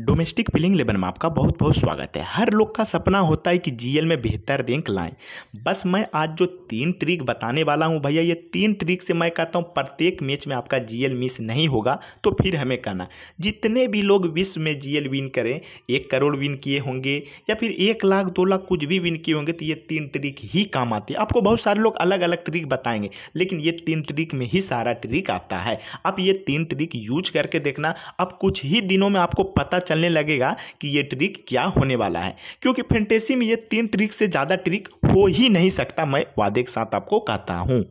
domestic filling लेवन में आपका बहुत बहुत स्वागत है हर लोग का सपना होता है कि जीएल में बेहतर रैंक लाएं बस मैं आज जो तीन ट्रिक बताने वाला हूं भैया ये तीन ट्रिक से मैं कहता हूं प्रत्येक मैच में आपका जीएल मिस नहीं होगा तो फिर हमें कहना जितने भी लोग विश्व में जीएल विन करें एक करोड़ विन किए होंगे या फिर एक लाख दो लाख कुछ भी विन किए होंगे तो ये तीन ट्रिक ही काम आती है आपको बहुत सारे लोग अलग अलग ट्रिक बताएंगे लेकिन ये तीन ट्रिक में ही सारा ट्रिक आता है आप ये तीन ट्रिक यूज करके देखना अब कुछ ही दिनों में आपको पता पता चलने लगेगा कि ये ट्रिक क्या होने वाला है क्योंकि फेंटेसी में ये तीन ट्रिक से ज़्यादा ट्रिक हो ही नहीं सकता मैं वादे के साथ आपको कहता हूँ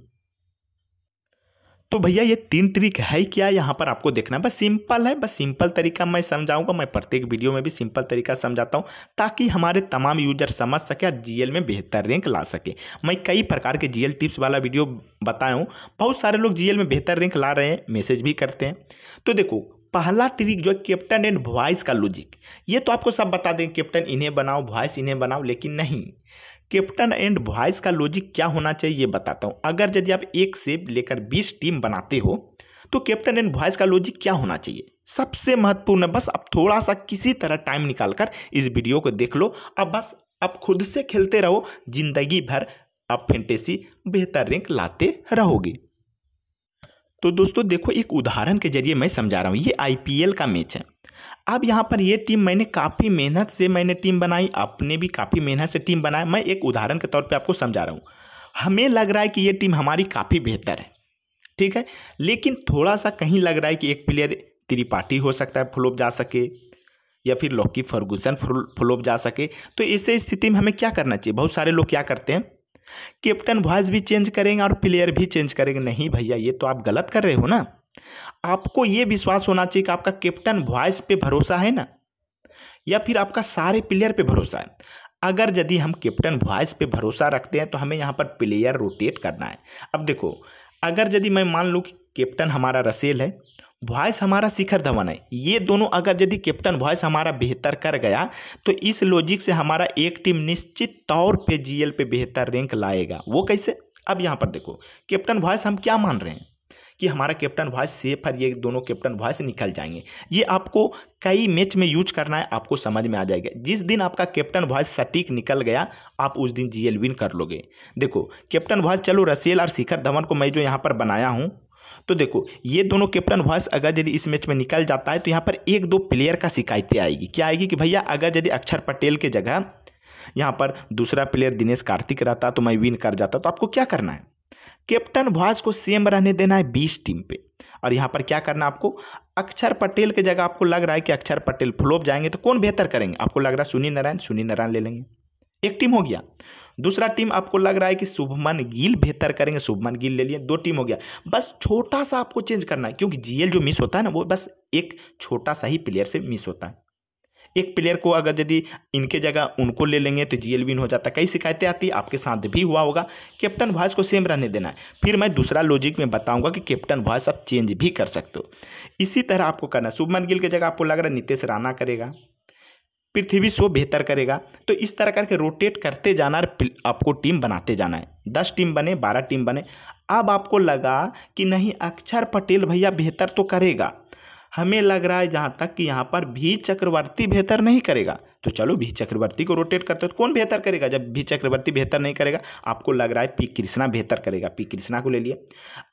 तो भैया ये तीन ट्रिक है क्या यहाँ पर आपको देखना बस सिंपल है बस सिंपल तरीका मैं समझाऊंगा मैं प्रत्येक वीडियो में भी सिंपल तरीका समझाता हूँ ताकि हमारे तमाम यूजर समझ सके और जीएल में बेहतर रैंक ला सके मैं कई प्रकार के जीएल टिप्स वाला वीडियो बताया हूँ बहुत सारे लोग जीएल में बेहतर रैंक ला रहे हैं मैसेज भी करते हैं तो देखो पहला ट्रिक जो है कैप्टन एंड वॉइस का लॉजिक ये तो आपको सब बता दें कैप्टन इन्हें बनाओ वॉइस इन्हें बनाओ लेकिन नहीं कैप्टन एंड वॉइस का लॉजिक क्या होना चाहिए ये बताता हूँ अगर यदि आप एक से लेकर बीस टीम बनाते हो तो कैप्टन एंड वॉइस का लॉजिक क्या होना चाहिए सबसे महत्वपूर्ण है बस आप थोड़ा सा किसी तरह टाइम निकाल कर इस वीडियो को देख लो अब बस आप खुद से खेलते रहो जिंदगी भर आप फेंटेसी बेहतर रैंक लाते रहोगे तो दोस्तों देखो एक उदाहरण के जरिए मैं समझा रहा हूँ ये आईपीएल का मैच है अब यहाँ पर ये टीम मैंने काफ़ी मेहनत से मैंने टीम बनाई आपने भी काफ़ी मेहनत से टीम बनाया मैं एक उदाहरण के तौर पे आपको समझा रहा हूँ हमें लग रहा है कि ये टीम हमारी काफ़ी बेहतर है ठीक है लेकिन थोड़ा सा कहीं लग रहा है कि एक प्लेयर त्रिपाठी हो सकता है फ्लोप जा सके या फिर लॉकी फर्गूसन फ्लोप जा सके तो ऐसे स्थिति में हमें क्या करना चाहिए बहुत सारे लोग क्या करते हैं कैप्टन वॉइस भी चेंज करेंगे और प्लेयर भी चेंज करेंगे नहीं भैया ये तो आप गलत कर रहे हो ना आपको ये विश्वास होना चाहिए कि आपका कैप्टन वॉइस पे भरोसा है ना या फिर आपका सारे प्लेयर पे भरोसा है अगर यदि हम कैप्टन वॉइस पे भरोसा रखते हैं तो हमें यहाँ पर प्लेयर रोटेट करना है अब देखो अगर यदि मैं मान लूँ कि कैप्टन हमारा रसेल है वॉइस हमारा शिखर धवन है ये दोनों अगर यदि कैप्टन वॉइस हमारा बेहतर कर गया तो इस लॉजिक से हमारा एक टीम निश्चित तौर पे जीएल पे बेहतर रैंक लाएगा वो कैसे अब यहाँ पर देखो कैप्टन वॉइस हम क्या मान रहे हैं कि हमारा कैप्टन वॉइस सेफ है ये दोनों कैप्टन वॉइस निकल जाएंगे ये आपको कई मैच में यूज करना है आपको समझ में आ जाएगा जिस दिन आपका कैप्टन वॉइस सटीक निकल गया आप उस दिन जीएल विन कर लोगे देखो कैप्टन वॉइस चलो रसेल और शिखर धवन को मैं जो यहाँ पर बनाया हूँ तो देखो ये दोनों कैप्टन वॉइस अगर यदि इस मैच में निकल जाता है तो यहाँ पर एक दो प्लेयर का शिकायतें आएगी क्या आएगी कि भैया अगर यदि अक्षर पटेल के जगह यहाँ पर दूसरा प्लेयर दिनेश कार्तिक रहता तो मैं विन कर जाता तो आपको क्या करना है कैप्टन वॉज को सेम रहने देना है बीस टीम पे और यहाँ पर क्या करना आपको अक्षर पटेल के जगह आपको लग रहा है कि अक्षर पटेल फ्लोप जाएंगे तो कौन बेहतर करेंगे आपको लग रहा है सुनील नारायण सुनील नारायण ले लेंगे एक टीम हो गया दूसरा टीम आपको लग रहा है कि शुभमन गिल बेहतर करेंगे शुभमन गिल ले लिए दो टीम हो गया बस छोटा सा आपको चेंज करना है क्योंकि जीएल जो मिस होता है ना वो बस एक छोटा सा ही प्लेयर से मिस होता है एक प्लेयर को अगर यदि इनके जगह उनको ले लेंगे तो जीएल विन हो जाता कई शिकायतें आती आपके साथ भी हुआ होगा कैप्टन वॉयस को सेम रहने देना है फिर मैं दूसरा लॉजिक में बताऊंगा कि कैप्टन वॉयस आप चेंज भी कर सकते हो इसी तरह आपको करना है शुभमन गिल की जगह आपको लग रहा है नितेश राणा करेगा पृथ्वी शो बेहतर करेगा तो इस तरह करके रोटेट करते जाना और आपको टीम बनाते जाना है दस टीम बने बारह टीम बने अब आपको लगा कि नहीं अक्षर पटेल भैया बेहतर तो करेगा हमें लग रहा है जहाँ तक कि यहाँ पर भी चक्रवर्ती बेहतर नहीं करेगा तो चलो भी चक्रवर्ती को रोटेट करते हो तो कौन बेहतर करेगा जब भी चक्रवर्ती बेहतर नहीं करेगा आपको लग रहा है पी कृष्णा बेहतर करेगा पी कृष्णा को ले लिया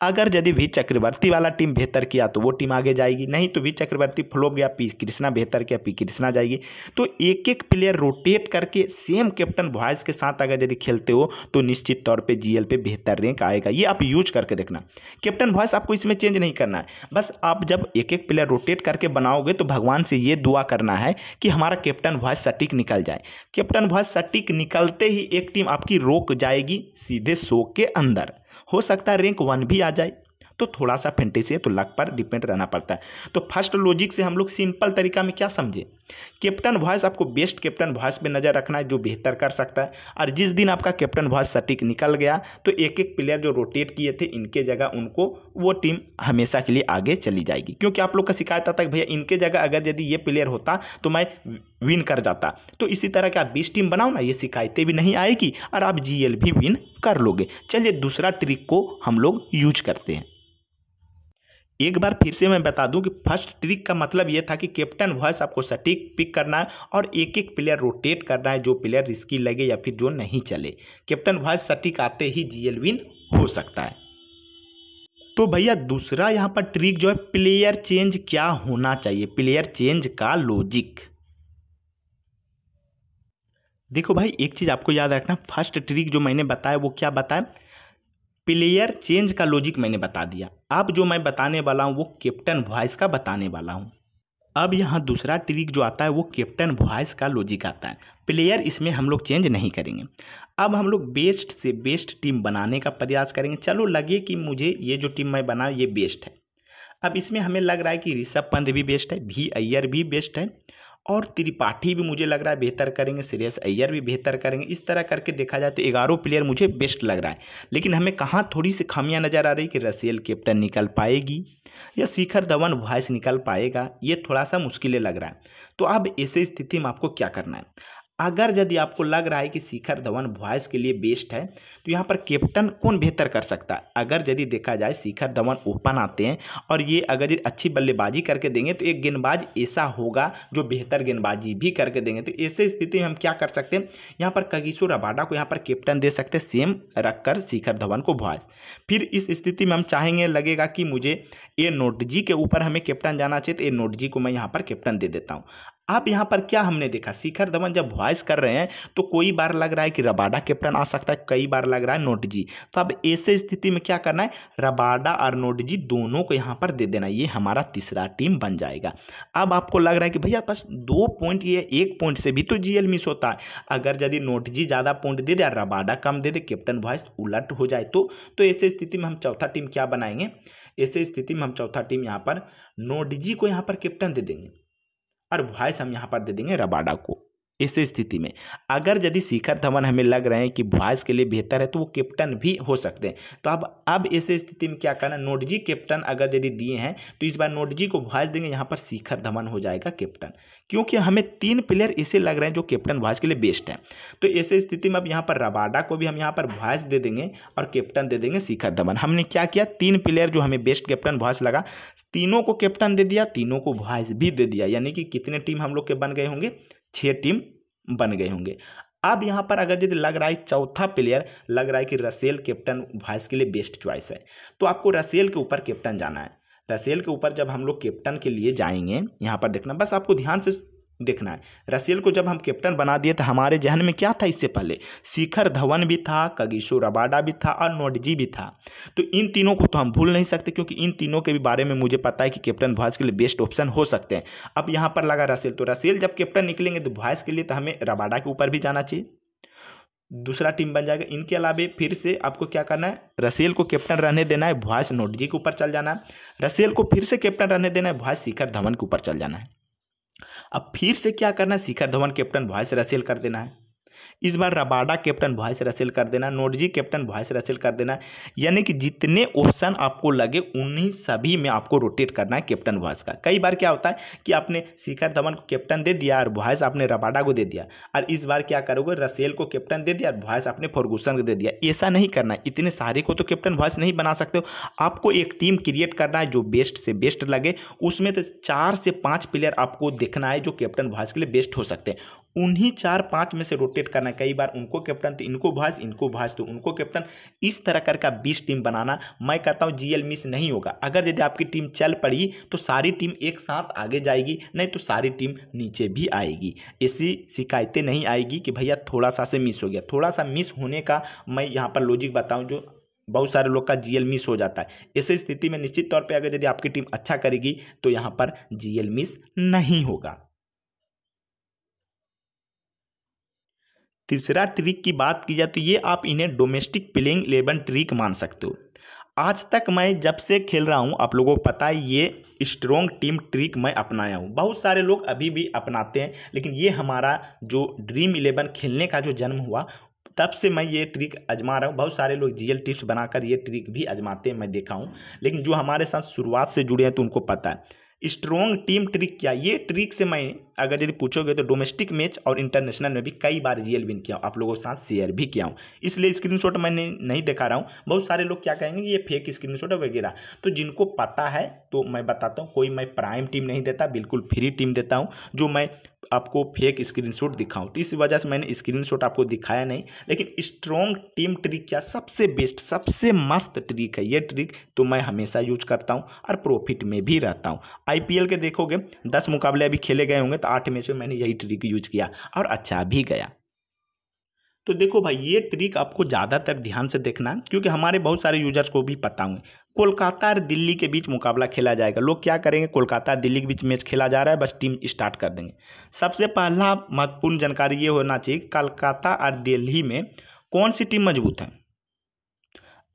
अगर यदि भी चक्रवर्ती वाला टीम बेहतर किया तो वो टीम आगे जाएगी नहीं तो भी चक्रवर्ती फ्लोप गया पी कृष्णा बेहतर किया पी कृष्णा जाएगी तो एक एक प्लेयर रोटेट करके सेम कैप्टन वॉयस के साथ अगर यदि खेलते हो तो निश्चित तौर पर जी पे बेहतर रैंक आएगा ये आप यूज करके देखना कैप्टन वॉयस आपको इसमें चेंज नहीं करना है बस आप जब एक एक प्लेयर रोटेट करके बनाओगे तो भगवान से ये दुआ करना है कि हमारा कैप्टन वॉयस भॉय सटीक निकल जाए कैप्टन भॉय सटीक निकलते ही एक टीम आपकी रोक जाएगी सीधे शो के अंदर हो सकता है रैंक वन भी आ जाए तो थोड़ा सा फेंटेसी है तो लक पर डिपेंड रहना पड़ता है तो फर्स्ट लॉजिक से हम लोग सिंपल तरीका में क्या समझे कैप्टन वॉयस आपको बेस्ट कैप्टन वॉयस पे नज़र रखना है जो बेहतर कर सकता है और जिस दिन आपका कैप्टन वॉयस सटीक निकल गया तो एक एक प्लेयर जो रोटेट किए थे इनके जगह उनको वो टीम हमेशा के लिए आगे चली जाएगी क्योंकि आप लोग का शिकायत आता है भैया इनके जगह अगर यदि ये प्लेयर होता तो मैं विन कर जाता तो इसी तरह के आप बीस टीम बनाओ ना ये शिकायतें भी नहीं आएगी और आप जी भी विन कर लोगे चलिए दूसरा ट्रिक को हम लोग यूज करते हैं एक बार फिर से मैं बता दूं कि फर्स्ट ट्रिक का मतलब यह था कि कैप्टन वॉइस आपको सटीक पिक करना है और एक एक प्लेयर रोटेट करना है जो प्लेयर रिस्की लगे या फिर जो नहीं चले कैप्टन वॉइस सटीक आते ही जीएल विन हो सकता है तो भैया दूसरा यहाँ पर ट्रिक जो है प्लेयर चेंज क्या होना चाहिए प्लेयर चेंज का लॉजिक देखो भाई एक चीज़ आपको याद रखना फर्स्ट ट्रिक जो मैंने बताया वो क्या बताया प्लेयर चेंज का लॉजिक मैंने बता दिया अब जो मैं बताने वाला हूँ वो कैप्टन वॉइस का बताने वाला हूँ अब यहाँ दूसरा ट्रिक जो आता है वो कैप्टन वॉइस का लॉजिक आता है प्लेयर इसमें हम लोग चेंज नहीं करेंगे अब हम लोग बेस्ट से बेस्ट टीम बनाने का प्रयास करेंगे चलो लगे कि मुझे ये जो टीम मैं बनाऊँ ये बेस्ट है अब इसमें हमें लग रहा है कि ऋषभ पंत भी बेस्ट है भी अय्यर भी बेस्ट है और त्रिपाठी भी मुझे लग रहा है बेहतर करेंगे श्रेयस अय्यर भी बेहतर करेंगे इस तरह करके देखा जाए तो ग्यारह प्लेयर मुझे बेस्ट लग रहा है लेकिन हमें कहाँ थोड़ी सी खामियां नज़र आ रही कि रसियल कैप्टन निकल पाएगी या शिखर धवन वॉइस निकल पाएगा ये थोड़ा सा मुश्किलें लग रहा है तो अब ऐसी स्थिति में आपको क्या करना है अगर यदि आपको लग रहा है कि शिखर धवन वॉयस के लिए बेस्ट है तो यहाँ पर कैप्टन कौन बेहतर कर सकता है अगर यदि देखा जाए शिखर धवन ओपन आते हैं और ये अगर यदि अच्छी बल्लेबाजी करके देंगे तो एक गेंदबाज ऐसा होगा जो बेहतर गेंदबाजी भी करके देंगे तो ऐसे स्थिति में हम क्या कर सकते हैं यहाँ पर कगिशो रबाडा को यहाँ पर कैप्टन दे सकते हैं सेम रखकर शिखर धवन को वॉयस फिर इस स्थिति में हम चाहेंगे लगेगा कि मुझे ए नोटजी के ऊपर हमें कैप्टन जाना चाहिए तो ए नोटजी को मैं यहाँ पर कैप्टन दे देता हूँ आप यहाँ पर क्या हमने देखा शिखर धवन जब वॉइस कर रहे हैं तो कोई बार लग रहा है कि रबाडा कैप्टन आ सकता है कई बार लग रहा है नोटजी तो अब ऐसे स्थिति में क्या करना है रबाडा और नोटजी दोनों को यहाँ पर दे देना ये हमारा तीसरा टीम बन जाएगा अब आपको लग रहा है कि भैया बस दो पॉइंट ये एक पॉइंट से भी तो जी मिस होता है अगर यदि नोटजी ज़्यादा पॉइंट दे दे रबाडा कम दे दे कैप्टन वॉइस उलट हो जाए तो, तो ऐसे तो स्थिति में हम चौथा टीम क्या बनाएंगे ऐसे स्थिति में हम चौथा टीम यहाँ पर नोटजी को यहाँ पर कैप्टन दे देंगे और वॉइस हम यहाँ पर दे देंगे रबाडा को इस स्थिति में अगर यदि शिखर धवन हमें लग रहे हैं कि वॉइस के लिए बेहतर है तो वो कैप्टन भी हो सकते हैं तो अब अब इस स्थिति में क्या करना नोट जी कैप्टन अगर यदि दिए हैं तो इस बार नोट जी को वॉइस देंगे यहाँ पर शिखर धवन हो जाएगा कैप्टन क्योंकि हमें तीन प्लेयर ऐसे लग रहे हैं जो कैप्टन वॉइस के लिए बेस्ट हैं तो ऐसे स्थिति में अब यहाँ पर रबाडा को भी हम यहाँ पर वॉइस दे देंगे और कैप्टन दे देंगे शिखर धवन हमने क्या किया तीन प्लेयर जो हमें बेस्ट कैप्टन वॉयस लगा तीनों को कैप्टन दे दिया तीनों को वॉइस भी दे दिया यानी कि कितने टीम हम लोग के बन गए होंगे छः टीम बन गए होंगे अब यहाँ पर अगर यदि लग रहा है चौथा प्लेयर लग रहा है कि रसेल कैप्टन वाइस के लिए बेस्ट च्वाइस है तो आपको रसेल के ऊपर कैप्टन जाना है रसेल के ऊपर जब हम लोग कैप्टन के लिए जाएंगे यहाँ पर देखना बस आपको ध्यान से देखना है रसेल को जब हम कैप्टन बना दिए तो हमारे जहन में क्या था इससे पहले शिखर धवन भी था कगिशो रबाडा भी था और नोडजी भी था तो इन तीनों को तो हम भूल नहीं सकते क्योंकि इन तीनों के भी बारे में मुझे पता है कि कैप्टन भॉयस के लिए बेस्ट ऑप्शन हो सकते हैं अब यहाँ पर लगा रसेल तो रसेल जब कैप्टन निकलेंगे तो भॉयस के लिए तो हमें रबाडा के ऊपर भी जाना चाहिए दूसरा टीम बन जाएगा इनके अलावे फिर से आपको क्या करना है रसेल को कैप्टन रहने देना है वॉयस नोटजी के ऊपर चल जाना है रसेल को फिर से कैप्टन रहने देना है वॉयस शिखर धवन के ऊपर चल जाना है अब फिर से क्या करना है Shikhar Dhawan captain vice Russell कर देना है इस बार रबाडा कैप्टन वॉइस रसेल कर देना नोटजी कैप्टन वॉइस रसेल कर देना यानी कि जितने ऑप्शन आपको लगे उन्हीं सभी में आपको रोटेट करना है कैप्टन वॉइस का कई बार क्या होता है कि आपने शिखर धवन को कैप्टन दे दिया और वॉइस आपने रबाडा को दे दिया और इस बार क्या करोगे रसेल को कैप्टन दे दिया और वॉइस आपने फर्गूसन को दे दिया ऐसा नहीं करना है इतने सारे को तो कैप्टन वॉइस नहीं बना सकते हो आपको एक टीम क्रिएट करना है जो बेस्ट से बेस्ट लगे उसमें तो चार से पाँच प्लेयर आपको देखना है जो कैप्टन वॉइस के लिए बेस्ट हो सकते हैं उन्हीं चार पाँच में से रोटेट करना कई बार उनको कैप्टन तो इनको भाज इनको भाज तो उनको कैप्टन इस तरह करके का बीस टीम बनाना मैं कहता हूँ जीएल मिस नहीं होगा अगर यदि आपकी टीम चल पड़ी तो सारी टीम एक साथ आगे जाएगी नहीं तो सारी टीम नीचे भी आएगी ऐसी शिकायतें नहीं आएगी कि भैया थोड़ा सा से मिस हो गया थोड़ा सा मिस होने का मैं यहाँ पर लॉजिक बताऊँ जो बहुत सारे लोग का जीएल मिस हो जाता है ऐसी स्थिति में निश्चित तौर पे अगर यदि आपकी टीम अच्छा करेगी तो यहाँ पर जीएल मिस नहीं होगा तीसरा ट्रिक की बात की जाए तो ये आप इन्हें डोमेस्टिक प्लेइंग इलेवन ट्रिक मान सकते हो आज तक मैं जब से खेल रहा हूँ आप लोगों को पता है ये स्ट्रॉन्ग टीम ट्रिक मैं अपनाया हूँ बहुत सारे लोग अभी भी अपनाते हैं लेकिन ये हमारा जो ड्रीम इलेवन खेलने का जो जन्म हुआ तब से मैं ये ट्रिक आजमा रहा हूँ बहुत सारे लोग जीएल टिप्स बनाकर ये ट्रिक भी आजमाते हैं मैं देखा हूँ लेकिन जो हमारे साथ शुरुआत से जुड़े हैं तो उनको पता है स्ट्रॉन्ग टीम ट्रिक क्या ये ट्रिक से मैं अगर यदि पूछोगे तो डोमेस्टिक मैच और इंटरनेशनल में भी कई बार रियल विन किया आप लोगों के साथ शेयर भी किया हूँ इसलिए स्क्रीनशॉट मैंने नहीं दिखा रहा हूँ बहुत सारे लोग क्या कहेंगे ये फेक स्क्रीनशॉट वगैरह तो जिनको पता है तो मैं बताता हूँ कोई मैं प्राइम टीम नहीं देता बिल्कुल फ्री टीम देता हूँ जो मैं आपको फेक शॉट दिखाऊं तो इस वजह से मैंने स्क्रीन आपको दिखाया नहीं लेकिन स्ट्रॉन्ग टीम ट्रिक क्या सबसे बेस्ट सबसे मस्त ट्रिक है ये ट्रिक तो मैं हमेशा यूज करता हूँ और प्रॉफिट में भी रहता हूँ आईपीएल के देखोगे दस मुकाबले अभी खेले गए होंगे तो आठ मैच में मैंने यही ट्रिक यूज किया और अच्छा भी गया तो देखो भाई ये ट्रिक आपको ज़्यादातर ध्यान से देखना क्योंकि हमारे बहुत सारे यूजर्स को भी पता होंगे कोलकाता और दिल्ली के बीच मुकाबला खेला जाएगा लोग क्या करेंगे कोलकाता दिल्ली के बीच मैच खेला जा रहा है बस टीम स्टार्ट कर देंगे सबसे पहला महत्वपूर्ण जानकारी ये होना चाहिए कोलकाता और दिल्ली में कौन सी टीम मजबूत है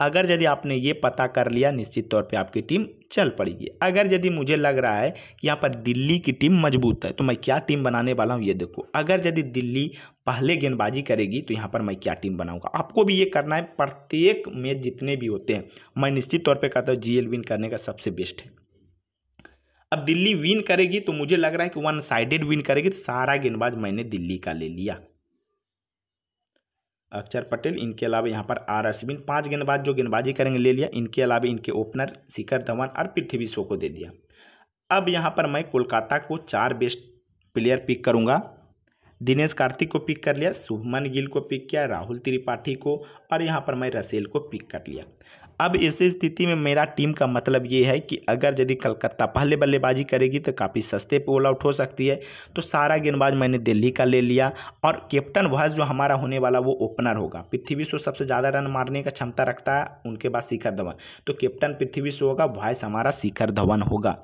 अगर यदि आपने ये पता कर लिया निश्चित तौर पे आपकी टीम चल पड़ेगी अगर यदि मुझे लग रहा है कि यहाँ पर दिल्ली की टीम मजबूत है तो मैं क्या टीम बनाने वाला हूँ ये देखो अगर यदि दिल्ली पहले गेंदबाजी करेगी तो यहाँ पर मैं क्या टीम बनाऊँगा आपको भी ये करना है प्रत्येक मैच जितने भी होते हैं मैं निश्चित तौर पर कहता हूँ जी विन करने का सबसे बेस्ट है अब दिल्ली विन करेगी तो मुझे लग रहा है कि वन साइडेड विन करेगी तो सारा गेंदबाज मैंने दिल्ली का ले लिया अक्षर पटेल इनके अलावा यहाँ पर आर अश्विन पांच गेंदबाज जो गेंदबाजी करेंगे ले लिया इनके अलावा इनके ओपनर शिखर धवन और पृथ्वी शो को दे दिया अब यहाँ पर मैं कोलकाता को चार बेस्ट प्लेयर पिक करूँगा दिनेश कार्तिक को पिक कर लिया शुभमन गिल को पिक किया राहुल त्रिपाठी को और यहाँ पर मैं रसेल को पिक कर लिया अब इस स्थिति में मेरा टीम का मतलब ये है कि अगर यदि कलकत्ता पहले बल्लेबाजी करेगी तो काफ़ी सस्ते पे ऑल आउट हो सकती है तो सारा गेंदबाज मैंने दिल्ली का ले लिया और कैप्टन वहस जो हमारा होने वाला वो ओपनर होगा पृथ्वी शो सबसे ज़्यादा रन मारने का क्षमता रखता है उनके बाद शिखर धवन तो कैप्टन पृथ्वी शो होगा वॉयस हमारा शिखर धवन होगा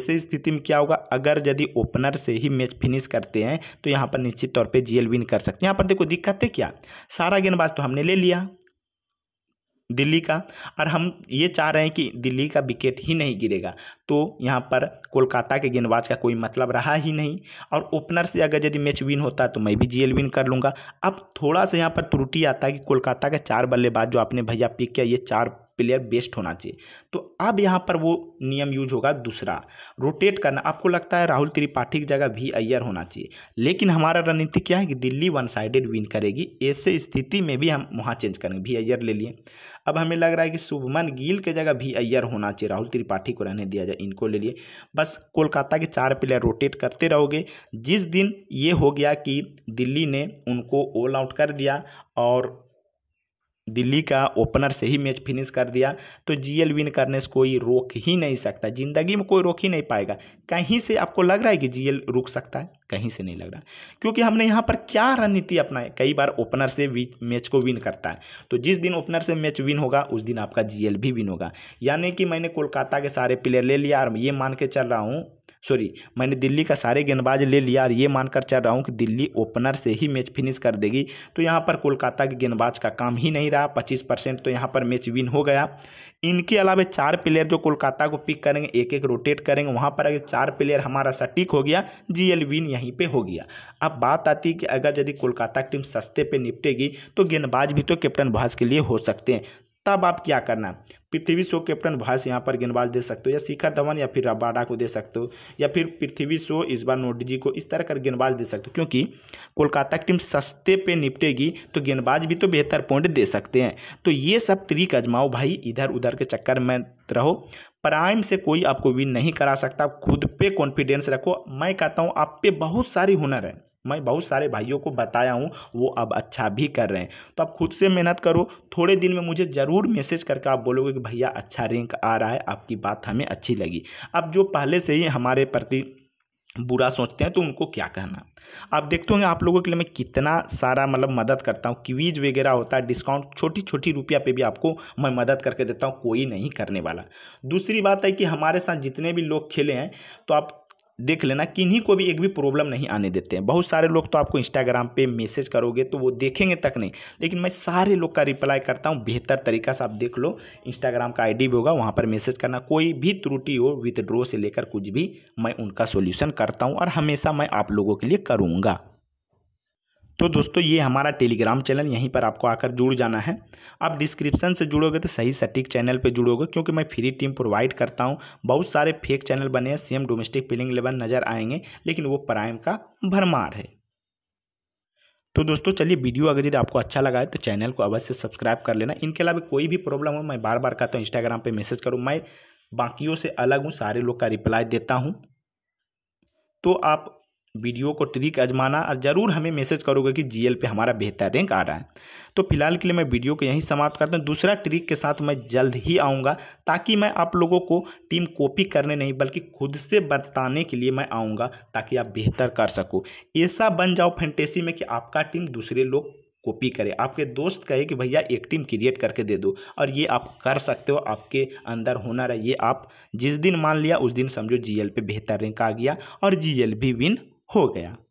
इस स्थिति में क्या होगा अगर यदि ओपनर से ही मैच फिनिश करते हैं तो यहाँ पर निश्चित तौर पर जीएल विन कर सकते हैं यहाँ पर देखो दिक्कत है क्या सारा गेंदबाज तो हमने ले लिया दिल्ली का और हम ये चाह रहे हैं कि दिल्ली का विकेट ही नहीं गिरेगा तो यहाँ पर कोलकाता के गेंदबाज का कोई मतलब रहा ही नहीं और ओपनर से अगर यदि मैच विन होता तो मैं भी जीएल विन कर लूँगा अब थोड़ा सा यहाँ पर त्रुटि आता है कि कोलकाता के चार बल्लेबाज जो आपने भैया पिक किया ये चार प्लेयर बेस्ट होना चाहिए तो अब यहाँ पर वो नियम यूज होगा दूसरा रोटेट करना आपको लगता है राहुल त्रिपाठी की जगह भी अय्यर होना चाहिए लेकिन हमारा रणनीति क्या है कि दिल्ली वन साइडेड विन करेगी ऐसे स्थिति में भी हम वहाँ चेंज करेंगे भी अय्यर ले लिए अब हमें लग रहा है कि शुभमन गिल के जगह भी अय्यर होना चाहिए राहुल त्रिपाठी को रहने दिया जाए इनको ले लिए बस कोलकाता के चार प्लेयर रोटेट करते रहोगे जिस दिन ये हो गया कि दिल्ली ने उनको ऑल आउट कर दिया और दिल्ली का ओपनर से ही मैच फिनिश कर दिया तो जीएल विन करने से कोई रोक ही नहीं सकता ज़िंदगी में कोई रोक ही नहीं पाएगा कहीं से आपको लग रहा है कि जीएल रुक सकता है कहीं से नहीं लग रहा क्योंकि हमने यहाँ पर क्या रणनीति अपनाई कई बार ओपनर से मैच को विन करता है तो जिस दिन ओपनर से मैच विन होगा उस दिन आपका जीएल भी विन होगा यानी कि मैंने कोलकाता के सारे प्लेयर ले लिया और ये मान के चल रहा हूँ सॉरी मैंने दिल्ली का सारे गेंदबाज ले लिया और ये मानकर चल रहा हूँ कि दिल्ली ओपनर से ही मैच फिनिश कर देगी तो यहाँ पर कोलकाता के गेंदबाज का काम ही नहीं रहा पच्चीस परसेंट तो यहाँ पर मैच विन हो गया इनके अलावा चार प्लेयर जो कोलकाता को पिक करेंगे एक एक रोटेट करेंगे वहाँ पर अगर चार प्लेयर हमारा सटीक हो गया जी एल विन यहीं पर हो गया अब बात आती है कि अगर यदि कोलकाता की टीम सस्ते पर निपटेगी तो गेंदबाज भी तो कैप्टन भाज के लिए हो सकते हैं तब आप क्या करना पृथ्वी शो कैप्टन भाष यहाँ पर गेंदबाज दे सकते हो या शिखर धवन या फिर रबाडा को दे सकते हो या फिर पृथ्वी शो इस बार नोडजी को इस तरह कर गेंदबाज दे सकते हो क्योंकि कोलकाता की टीम सस्ते पे निपटेगी तो गेंदबाज भी तो बेहतर पॉइंट दे सकते हैं तो ये सब ट्रिक आजमाओ भाई इधर उधर के चक्कर में रहो प्राइम से कोई आपको विन नहीं करा सकता खुद पे कॉन्फिडेंस रखो मैं कहता हूँ आप पे बहुत सारी हुनर है मैं बहुत सारे भाइयों को बताया हूँ वो अब अच्छा भी कर रहे हैं तो आप खुद से मेहनत करो थोड़े दिन में मुझे ज़रूर मैसेज करके आप बोलोगे कि भैया अच्छा रैंक आ रहा है आपकी बात हमें अच्छी लगी अब जो पहले से ही हमारे प्रति बुरा सोचते हैं तो उनको क्या कहना आप देखते होंगे आप लोगों के लिए मैं कितना सारा मतलब मदद करता हूँ क्वीज वगैरह होता है डिस्काउंट छोटी छोटी रुपया पे भी आपको मैं मदद करके देता हूँ कोई नहीं करने वाला दूसरी बात है कि हमारे साथ जितने भी लोग खेले हैं तो आप देख लेना किन्हीं को भी एक भी प्रॉब्लम नहीं आने देते हैं बहुत सारे लोग तो आपको इंस्टाग्राम पे मैसेज करोगे तो वो देखेंगे तक नहीं लेकिन मैं सारे लोग का रिप्लाई करता हूँ बेहतर तरीका से आप देख लो इंस्टाग्राम का आईडी भी होगा वहाँ पर मैसेज करना कोई भी त्रुटि हो विथड्रो से लेकर कुछ भी मैं उनका सोल्यूशन करता हूँ और हमेशा मैं आप लोगों के लिए करूँगा तो दोस्तों ये हमारा टेलीग्राम चैनल यहीं पर आपको आकर जुड़ जाना है आप डिस्क्रिप्शन से जुड़ोगे तो सही सटीक चैनल पे जुड़ोगे क्योंकि मैं फ्री टीम प्रोवाइड करता हूँ बहुत सारे फेक चैनल बने हैं सेम डोमेस्टिक पिलिंग लेवल नज़र आएंगे लेकिन वो प्राइम का भरमार है तो दोस्तों चलिए वीडियो अगर यदि आपको अच्छा लगा है तो चैनल को अवश्य सब्सक्राइब कर लेना इनके अलावा कोई भी प्रॉब्लम हो मैं बार बार कहता हूँ इंस्टाग्राम पर मैसेज करूँ मैं बाकियों से अलग हूँ सारे लोग का रिप्लाई देता हूँ तो आप वीडियो को ट्रिक आजमाना और ज़रूर हमें मैसेज करोगे कि जीएल पे हमारा बेहतर रैंक आ रहा है तो फिलहाल के लिए मैं वीडियो को यहीं समाप्त करता हूँ दूसरा ट्रिक के साथ मैं जल्द ही आऊँगा ताकि मैं आप लोगों को टीम कॉपी करने नहीं बल्कि खुद से बताने के लिए मैं आऊँगा ताकि आप बेहतर कर सको ऐसा बन जाओ फेंटेसी में कि आपका टीम दूसरे लोग कॉपी करें आपके दोस्त कहे कि भैया एक टीम क्रिएट करके दे दो और ये आप कर सकते हो आपके अंदर होना रहा ये आप जिस दिन मान लिया उस दिन समझो जीएल पे बेहतर रैंक आ गया और जीएल भी विन हो गया